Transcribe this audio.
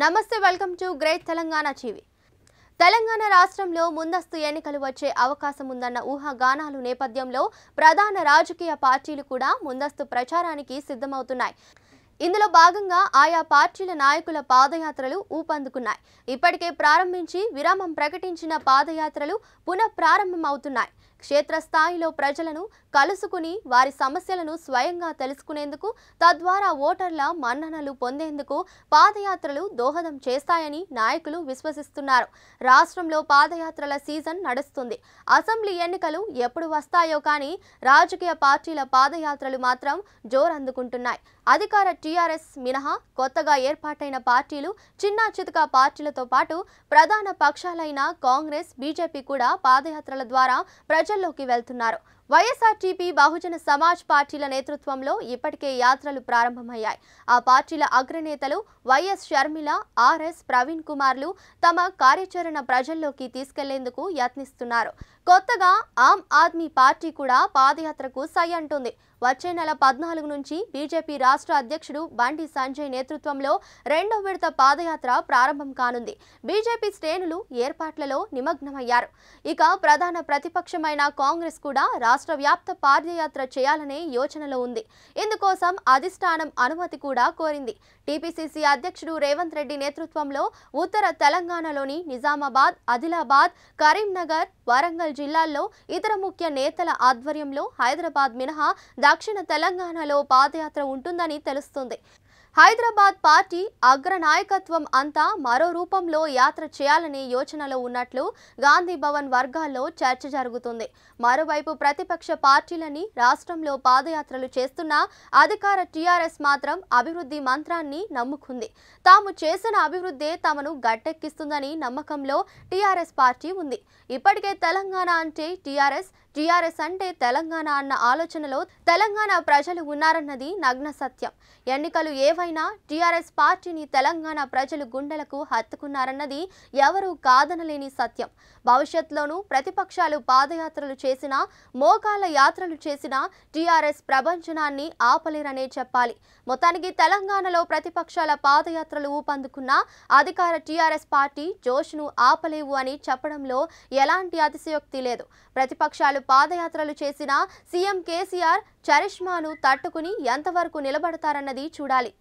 నమస్తే welcome to great Telangana TV Telangana రాష్ట్రంలో ముందస్తు ఎన్నికలు వచ్చే అవకాశం ఉందన్న ఊహాగానాలు నేపథ్యంలో ప్రధాన రాజకీయ పార్టీలు కూడా ముందస్తు ప్రచారానికి సిద్ధమవుతున్నాయి ఇందులో భాగంగా ఆయా పార్టీల నాయకుల పాదయాత్రలు ఊపందుకున్నాయి ఇప్పటికే ప్రారంభించి విరామం ప్రకటించిన పాదయాత్రలు పునఃప్రారంభమవుతున్నాయి క్షేత్రస్థాయిలో ప్రజలను కలుసుకుని వారి సమస్యలను స్వయంగా తెలుసుకునేందుకు తద్వారా ఓటర్ల మన్ననలు పొందేందుకు పాదయాత్రలు దోహదం చేస్తాయని నాయకులు విశ్వసిస్తున్నారు రాష్ట్రంలో పాదయాత్రల సీజన్ నడుస్తుంది అసెంబ్లీ ఎన్నికలు ఎప్పుడు వస్తాయో కానీ రాజకీయ పార్టీల పాదయాత్రలు మాత్రం జోరందుకుంటున్నాయి అధికార టీఆర్ఎస్ మినహా కొత్తగా ఏర్పాటైన పార్టీలు చిన్న చితక పార్టీలతో పాటు ప్రధాన పక్షాలైన కాంగ్రెస్ బీజేపీ కూడా పాదయాత్రల ద్వారా ప్రజ ప్రజల్లోకి వెళ్తున్నారు వైఎస్ఆర్టీపీ బహుజన సమాజ్ పార్టీల నేతృత్వంలో ఇప్పటికే యాత్రలు ప్రారంభమయ్యాయి ఆ పార్టీల అగ్రనేతలు వైఎస్ షర్మిల ఆర్ఎస్ ప్రవీణ్ కుమార్లు తమ కార్యాచరణ ప్రజల్లోకి తీసుకెళ్లేందుకు యత్నిస్తున్నారు కొత్తగా ఆమ్ ఆద్మీ పార్టీ కూడా పాదయాత్రకు సై అంటుంది వచ్చే నెల పద్నాలుగు నుంచి బీజేపీ రాష్ట్ర అధ్యక్షుడు బండి సంజయ్ నేతృత్వంలో రెండో విడత పాదయాత్ర ప్రారంభం కానుంది బీజేపీ శ్రేణులు ఏర్పాట్లలో నిమగ్నమయ్యారు ఇక ప్రధాన ప్రతిపక్షమైన కాంగ్రెస్ కూడా రాష్ట్ర వ్యాప్త పాదయాత్ర చేయాలనే యోచనలో ఉంది ఇందుకోసం అధిష్టానం అనుమతి కూడా కోరింది టీపీసీసీ అధ్యక్షుడు రేవంత్ రెడ్డి నేతృత్వంలో ఉత్తర తెలంగాణలోని నిజామాబాద్ ఆదిలాబాద్ కరీంనగర్ వరంగల్ జిల్లాల్లో ఇతర ముఖ్య నేతల ఆధ్వర్యంలో హైదరాబాద్ మినహా దక్షిణ తెలంగాణలో పాదయాత్ర ఉంటుందని తెలుస్తుంది హైదరాబాద్ పార్టీ అగ్రనాయకత్వం అంతా మరో రూపంలో యాత్ర చేయాలనే యోచనలో ఉన్నట్లు గాంధీ భవన్ వర్గాల్లో చర్చ జరుగుతుంది మరోవైపు ప్రతిపక్ష పార్టీలని రాష్ట్రంలో పాదయాత్రలు చేస్తున్న అధికార టీఆర్ఎస్ మాత్రం అభివృద్ధి మంత్రాన్ని నమ్ముకుంది తాము చేసిన అభివృద్ధే తమను గట్టెక్కిస్తుందని నమ్మకంలో టీఆర్ఎస్ పార్టీ ఉంది ఇప్పటికే తెలంగాణ అంటే టీఆర్ఎస్ టీఆర్ఎస్ అంటే తెలంగాణ అన్న ఆలోచనలో తెలంగాణ ప్రజలు ఉన్నారన్నది నగ్న సత్యం ఎన్నికలు ఏవైనా టీఆర్ఎస్ పార్టీని తెలంగాణ ప్రజలు గుండెలకు హత్తుకున్నారన్నది ఎవరూ కాదనలేని సత్యం భవిష్యత్లోనూ ప్రతిపక్షాలు పాదయాత్రలు చేసినా మోకాల యాత్రలు చేసినా టీఆర్ఎస్ ప్రపంచనాన్ని ఆపలేరనే చెప్పాలి మొత్తానికి తెలంగాణలో ప్రతిపక్షాల పాదయాత్రలు ఊపందుకున్నా అధికార టీఆర్ఎస్ పార్టీ జోష్ను ఆపలేవు అని చెప్పడంలో ఎలాంటి అతిశయోక్తి లేదు ప్రతిపక్షాలు పాదయాత్రలు చేసినా సీఎం కేసీఆర్ చరిష్మాను తట్టుకుని ఎంతవరకు నిలబడతారన్నది చూడాలి